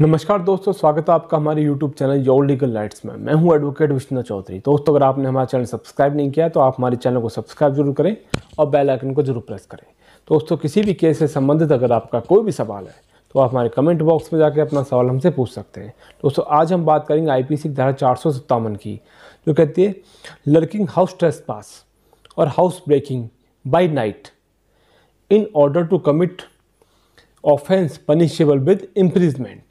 नमस्कार दोस्तों स्वागत है आपका हमारे YouTube channel your legal lights में मैं हूं एडवोकेट विष्णु चौधरी तो दोस्तों अगर आपने हमारा चैनल सब्सक्राइब नहीं किया तो आप हमारे चैनल को सब्सक्राइब जरूर करें और बेल आइकन को जरूर प्रेस करें तो दोस्तों किसी भी केस से संबंधित अगर आपका कोई भी सवाल है तो आप हमारे कमेंट बॉक्स में जाकर अपना सवाल हमसे पूछ सकते हैं दोस्तों आज हम बात करेंगे आई पी धारा चार की जो कहती है लर्किंग हाउस ट्रेस पास और house breaking by night in order to commit offence punishable with imprisonment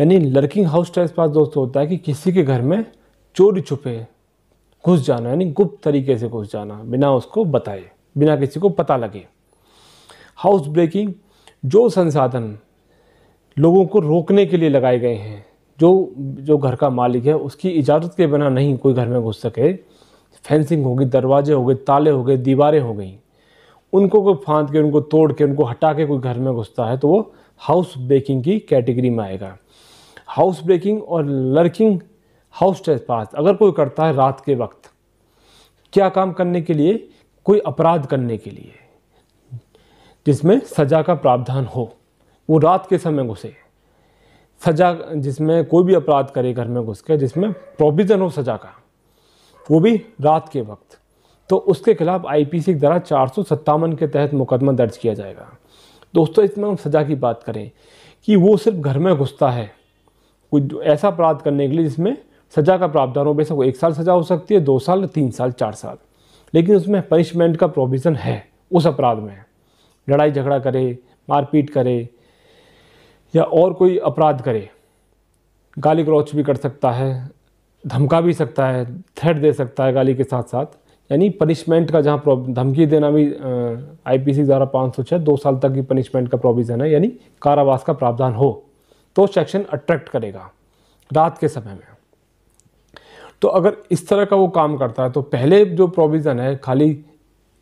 यानी लर्किंग हाउस टेरेस पास दोस्तों होता है कि किसी के घर में चोरी छुपे घुस जाना यानी गुप्त तरीके से घुस जाना बिना उसको बताए बिना किसी को पता लगे हाउस ब्रेकिंग जो संसाधन लोगों को रोकने के लिए लगाए गए हैं जो जो घर का मालिक है उसकी इजाज़त के बिना नहीं कोई घर में घुस सके फेंसिंग होगी दरवाजे हो गए ताले हो गए दीवारें हो गई उनको कोई फाँद के उनको तोड़ के उनको हटा के कोई घर में घुसता है तो वो हाउस ब्रेकिंग की कैटेगरी में आएगा हाउस ब्रेकिंग और लर्किंग हाउस पास अगर कोई करता है रात के वक्त क्या काम करने के लिए कोई अपराध करने के लिए जिसमें सजा का प्रावधान हो वो रात के समय घुसे सजा जिसमें कोई भी अपराध करे घर में घुस के जिसमें प्रोविज़न हो सजा का वो भी रात के वक्त तो उसके खिलाफ आईपीसी सी द्वारा चार के तहत मुकदमा दर्ज किया जाएगा दोस्तों इसमें हम सज़ा की बात करें कि वो सिर्फ घर में घुसता है कोई ऐसा अपराध करने के लिए जिसमें सजा का प्रावधान हो बेशक एक साल सजा हो सकती है दो साल तीन साल चार साल लेकिन उसमें पनिशमेंट का प्रोविज़न है उस अपराध में लड़ाई झगड़ा करे मारपीट करे या और कोई अपराध करे गाली क्रॉच भी कर सकता है धमका भी सकता है थ्रेट दे सकता है गाली के साथ साथ यानी पनिशमेंट का जहाँ धमकी देना भी आईपीसी द्वारा पाँच सौ छः दो साल तक की पनिशमेंट का प्रोविज़न है यानी कारावास का प्रावधान हो तो सेक्शन अट्रैक्ट करेगा रात के समय में तो अगर इस तरह का वो काम करता है तो पहले जो प्रोविज़न है खाली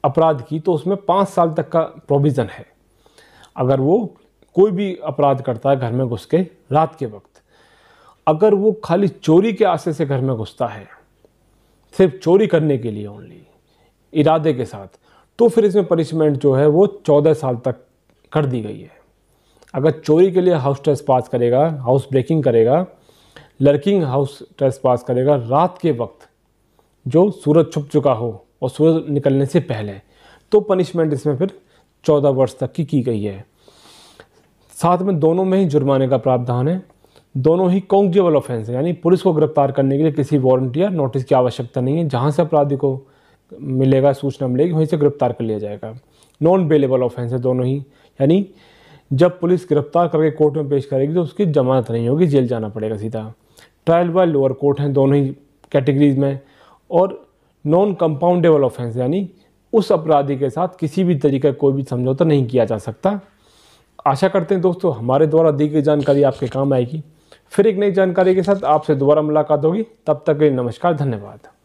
अपराध की तो उसमें पाँच साल तक का प्रोविज़न है अगर वो कोई भी अपराध करता है घर में घुस के रात के वक्त अगर वो खाली चोरी के आशे से घर में घुसता है सिर्फ चोरी करने के लिए ओनली इरादे के साथ तो फिर इसमें पनिशमेंट जो है वो चौदह साल तक कर दी गई है अगर चोरी के लिए हाउस ट्रेस पास करेगा हाउस ब्रेकिंग करेगा लर्किंग हाउस ट्रेस पास करेगा रात के वक्त जो सूरज छुप चुका हो और सूरज निकलने से पहले तो पनिशमेंट इसमें फिर चौदह वर्ष तक की की गई है साथ में दोनों में ही जुर्माने का प्रावधान है दोनों ही कॉन्जेबल ऑफेंस है यानी पुलिस को गिरफ्तार करने के लिए किसी वारंट या नोटिस की आवश्यकता नहीं है जहाँ से अपराधी को मिलेगा सूचना मिलेगी वहीं से गिरफ्तार कर लिया जाएगा नॉन बेलेबल ऑफेंस है दोनों ही यानी जब पुलिस गिरफ्तार करके कोर्ट में पेश करेगी तो उसकी जमानत नहीं होगी जेल जाना पड़ेगा सीधा ट्रायल बाय लोअर कोर्ट हैं दोनों ही कैटेगरीज में और नॉन कंपाउंडेबल ऑफेंस यानी उस अपराधी के साथ किसी भी तरीके का कोई भी समझौता नहीं किया जा सकता आशा करते हैं दोस्तों हमारे द्वारा दी गई जानकारी आपके काम आएगी फिर एक नई जानकारी के साथ आपसे दोबारा मुलाकात होगी तब तक के लिए नमस्कार धन्यवाद